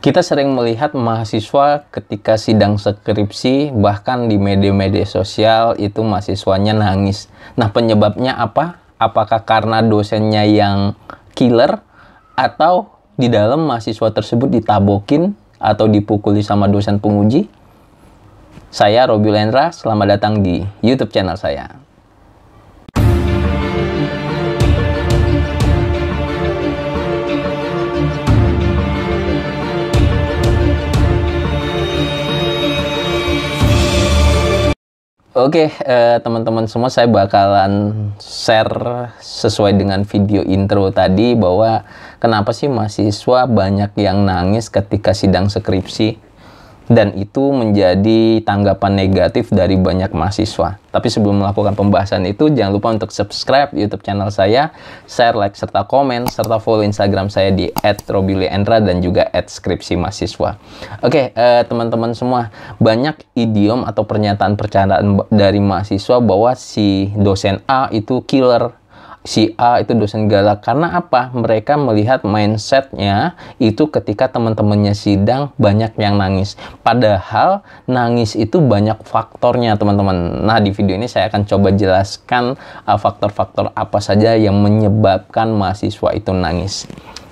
Kita sering melihat mahasiswa ketika sidang skripsi, bahkan di media-media sosial itu mahasiswanya nangis. Nah, penyebabnya apa? Apakah karena dosennya yang killer atau di dalam mahasiswa tersebut ditabokin atau dipukuli sama dosen penguji? Saya Robi Lendra, selamat datang di YouTube channel saya. Oke, okay, uh, eh, teman-teman semua saya bakalan share sesuai dengan video intro tadi bahwa kenapa sih mahasiswa banyak yang nangis ketika sidang skripsi dan itu menjadi tanggapan negatif dari banyak mahasiswa. Tapi sebelum melakukan pembahasan itu, jangan lupa untuk subscribe YouTube channel saya, share, like, serta komen, serta follow Instagram saya di @robiliendra dan juga @skripsi mahasiswa. Oke, okay, eh, teman-teman semua, banyak idiom atau pernyataan percandaan dari mahasiswa bahwa si dosen A itu killer, si A itu dosen galak karena apa? Mereka melihat mindsetnya itu ketika teman-temannya sidang banyak yang nangis. Padahal nangis itu banyak faktornya teman-teman. Nah di video ini saya akan coba jelaskan uh, faktor-faktor uh, apa saja yang menyebabkan mahasiswa itu nangis.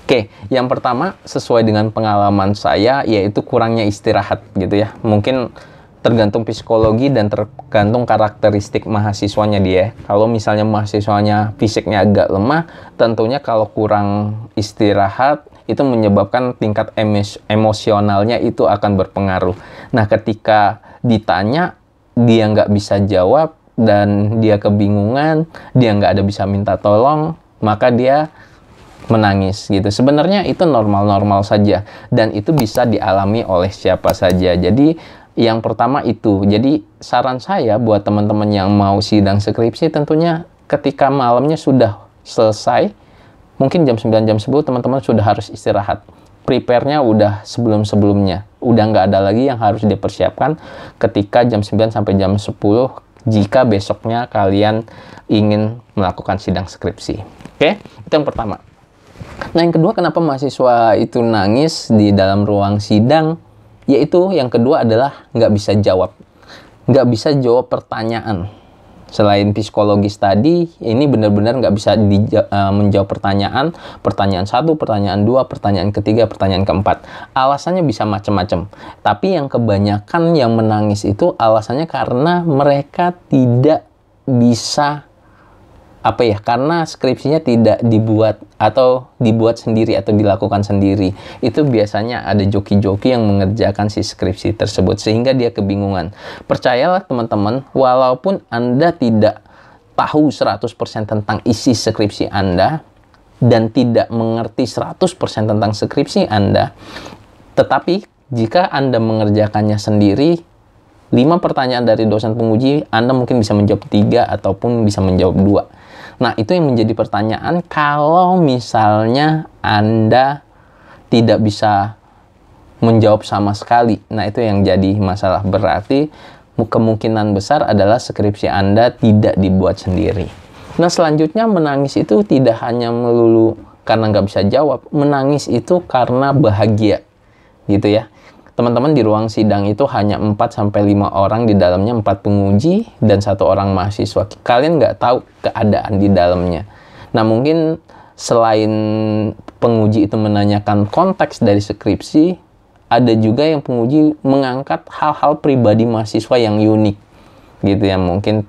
Oke, yang pertama sesuai dengan pengalaman saya yaitu kurangnya istirahat gitu ya. Mungkin tergantung psikologi dan tergantung karakteristik mahasiswanya dia. Kalau misalnya mahasiswanya fisiknya agak lemah, tentunya kalau kurang istirahat itu menyebabkan tingkat emosionalnya itu akan berpengaruh. Nah, ketika ditanya dia nggak bisa jawab dan dia kebingungan, dia nggak ada bisa minta tolong, maka dia menangis gitu. Sebenarnya itu normal-normal saja dan itu bisa dialami oleh siapa saja. Jadi yang pertama itu. Jadi saran saya buat teman-teman yang mau sidang skripsi tentunya ketika malamnya sudah selesai, mungkin jam 9 jam 10 teman-teman sudah harus istirahat. Prepare-nya udah sebelum-sebelumnya. Udah nggak ada lagi yang harus dipersiapkan ketika jam 9 sampai jam 10 jika besoknya kalian ingin melakukan sidang skripsi. Oke, itu yang pertama. Nah, yang kedua kenapa mahasiswa itu nangis di dalam ruang sidang? Yaitu yang kedua adalah nggak bisa jawab. Nggak bisa jawab pertanyaan. Selain psikologis tadi, ini benar-benar nggak bisa di, uh, eh, menjawab pertanyaan. Pertanyaan satu, pertanyaan dua, pertanyaan ketiga, pertanyaan keempat. Alasannya bisa macam-macam. Tapi yang kebanyakan yang menangis itu alasannya karena mereka tidak bisa apa ya karena skripsinya tidak dibuat atau dibuat sendiri atau dilakukan sendiri itu biasanya ada joki-joki yang mengerjakan si skripsi tersebut sehingga dia kebingungan percayalah teman-teman walaupun anda tidak tahu 100% tentang isi skripsi anda dan tidak mengerti 100% tentang skripsi anda tetapi jika anda mengerjakannya sendiri lima pertanyaan dari dosen penguji, Anda mungkin bisa menjawab tiga ataupun bisa menjawab dua. Nah, itu yang menjadi pertanyaan kalau misalnya Anda tidak bisa menjawab sama sekali. Nah, itu yang jadi masalah. Berarti kemungkinan besar adalah skripsi Anda tidak dibuat sendiri. Nah, selanjutnya menangis itu tidak hanya melulu karena nggak bisa jawab. Menangis itu karena bahagia. Gitu ya teman-teman di ruang sidang itu hanya 4 sampai 5 orang di dalamnya 4 penguji dan satu orang mahasiswa. Kalian nggak tahu keadaan di dalamnya. Nah, mungkin selain penguji itu menanyakan konteks dari skripsi, ada juga yang penguji mengangkat hal-hal pribadi mahasiswa yang unik. Gitu ya, mungkin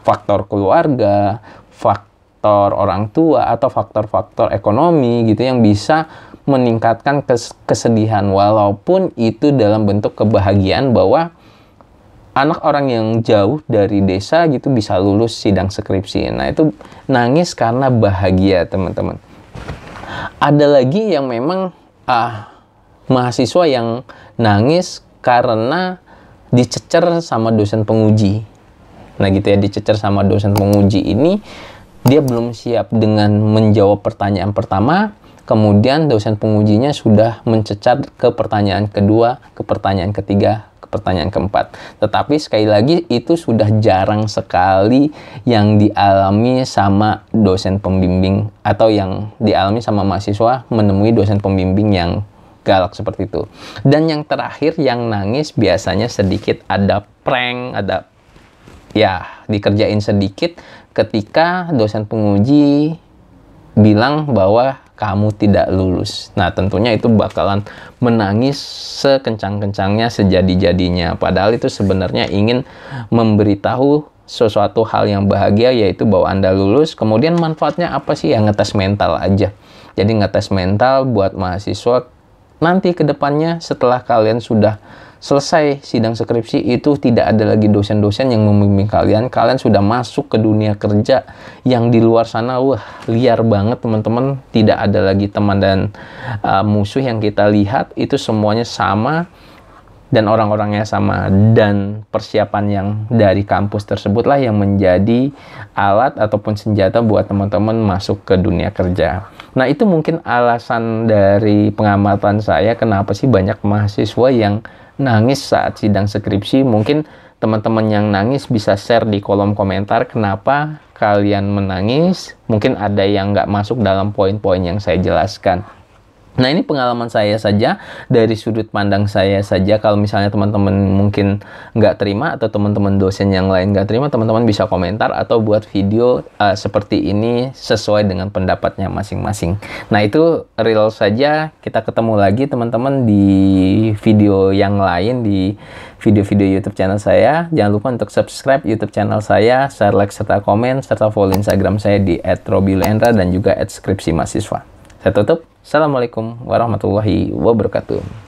faktor keluarga, faktor orang tua atau faktor-faktor ekonomi gitu yang bisa meningkatkan kesedihan walaupun itu dalam bentuk kebahagiaan bahwa anak orang yang jauh dari desa gitu bisa lulus sidang skripsi. Nah, itu nangis karena bahagia, teman-teman. Ada lagi yang memang ah mahasiswa yang nangis karena dicecer sama dosen penguji. Nah, gitu ya, dicecer sama dosen penguji ini dia belum siap dengan menjawab pertanyaan pertama Kemudian dosen pengujinya sudah mencecat ke pertanyaan kedua, ke pertanyaan ketiga, ke pertanyaan keempat. Tetapi sekali lagi itu sudah jarang sekali yang dialami sama dosen pembimbing atau yang dialami sama mahasiswa menemui dosen pembimbing yang galak seperti itu. Dan yang terakhir yang nangis biasanya sedikit ada prank, ada ya dikerjain sedikit ketika dosen penguji bilang bahwa kamu tidak lulus. Nah, tentunya itu bakalan menangis sekencang-kencangnya, sejadi-jadinya. Padahal itu sebenarnya ingin memberitahu sesuatu hal yang bahagia yaitu bahwa Anda lulus. Kemudian manfaatnya apa sih? Yang ngetes mental aja. Jadi ngetes mental buat mahasiswa nanti ke depannya setelah kalian sudah selesai sidang skripsi itu tidak ada lagi dosen-dosen yang membimbing kalian. Kalian sudah masuk ke dunia kerja yang di luar sana wah liar banget teman-teman. Tidak ada lagi teman dan uh, musuh yang kita lihat itu semuanya sama dan orang-orangnya sama dan persiapan yang dari kampus tersebutlah yang menjadi alat ataupun senjata buat teman-teman masuk ke dunia kerja. Nah, itu mungkin alasan dari pengamatan saya kenapa sih banyak mahasiswa yang nangis saat sidang skripsi. Mungkin teman-teman yang nangis bisa share di kolom komentar kenapa kalian menangis. Mungkin ada yang nggak masuk dalam poin-poin yang saya jelaskan. Nah ini pengalaman saya saja dari sudut pandang saya saja. Kalau misalnya teman-teman mungkin nggak terima atau teman-teman dosen yang lain nggak terima, teman-teman bisa komentar atau buat video uh, seperti ini sesuai dengan pendapatnya masing-masing. Nah itu real saja. Kita ketemu lagi teman-teman di video yang lain di video-video YouTube channel saya. Jangan lupa untuk subscribe YouTube channel saya, share like serta komen serta follow Instagram saya di @robilendra dan juga @skripsi saya tutup. Assalamualaikum warahmatullahi wabarakatuh.